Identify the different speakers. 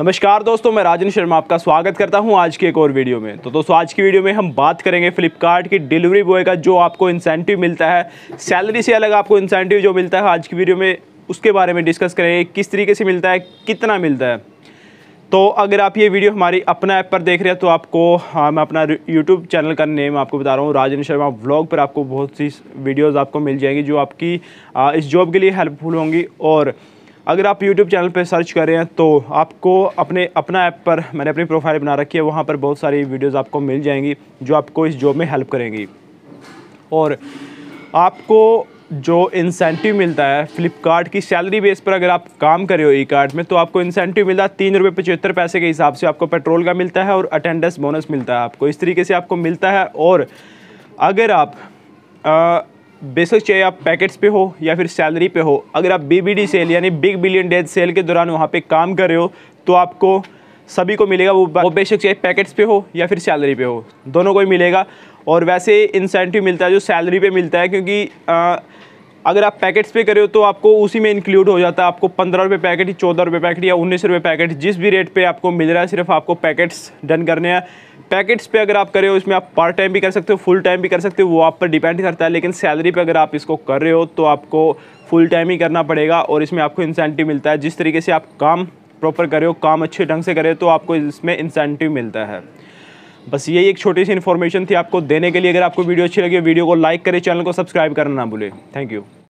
Speaker 1: नमस्कार दोस्तों मैं राजन शर्मा आपका स्वागत करता हूं आज की एक और वीडियो में तो दोस्तों आज की वीडियो में हम बात करेंगे फ्लिपकार्ट की डिलीवरी बॉय का जो आपको इंसेंटिव मिलता है सैलरी से अलग आपको इंसेंटिव जो मिलता है आज की वीडियो में उसके बारे में डिस्कस करेंगे किस तरीके से मिलता है कितना मिलता है तो अगर आप ये वीडियो हमारी अपना ऐप पर देख रहे हैं तो आपको हाँ मैं अपना यूट्यूब चैनल का नेम आपको बता रहा हूँ राजन शर्मा व्लॉग पर आपको बहुत सी वीडियोज़ आपको मिल जाएंगी जो आपकी इस जॉब के लिए हेल्पफुल होंगी और अगर आप यूट्यूब चैनल पर सर्च करें तो आपको अपने अपना ऐप पर मैंने अपनी प्रोफाइल बना रखी है वहाँ पर बहुत सारी वीडियोज़ आपको मिल जाएंगी जो आपको इस जॉब में हेल्प करेंगी और आपको जो इंसेंटिव मिलता है फ्लिपकार्ट की सैलरी बेस पर अगर आप काम रहे हो ई कार्ड में तो आपको इंसेंटिव मिलता है तीन रुपये पचहत्तर पैसे के हिसाब से आपको पेट्रोल का मिलता है और अटेंडेंस बोनस मिलता है आपको इस तरीके से आपको मिलता है और अगर आप आ, बेशक चाहे आप पैकेट्स पे हो या फिर सैलरी पे हो अगर आप बीबीडी सेल यानी बिग बिलियन डेज सेल के दौरान वहाँ पे काम कर रहे हो तो आपको सभी को मिलेगा वो वो बेशक चाहे पैकेट्स पे हो या फिर सैलरी पे हो दोनों को ही मिलेगा और वैसे इंसेंटिव मिलता है जो सैलरी पे मिलता है क्योंकि आ, अगर आप पैकेट्स पे करे हो तो आपको उसी में इंक्लूड हो जाता है आपको पंद्रह रुपये पैकेट चौदह रुपये पैकेट या उन्नीस रुपये पैकेट जिस भी रेट पे आपको मिल रहा है सिर्फ आपको पैकेट्स डन करने हैं पैकेट्स पे अगर आप करे हो इसमें आप पार्ट टाइम भी कर सकते हो फुल टाइम भी कर सकते हो वो आप पर डिपेंड करता है लेकिन सैलरी पर अगर आप इसको कर रहे हो तो आपको फुल टाइम ही करना पड़ेगा और इसमें आपको इंसेंटिव मिलता है जिस तरीके से आप काम प्रॉपर करे हो काम अच्छे ढंग से करे तो आपको इसमें इंसेंटिव मिलता है बस यही एक छोटी सी इन्फॉर्मेशन थी आपको देने के लिए अगर आपको वीडियो अच्छी लगी वीडियो को लाइक करें चैनल को सब्सक्राइब करना ना भूलें थैंक यू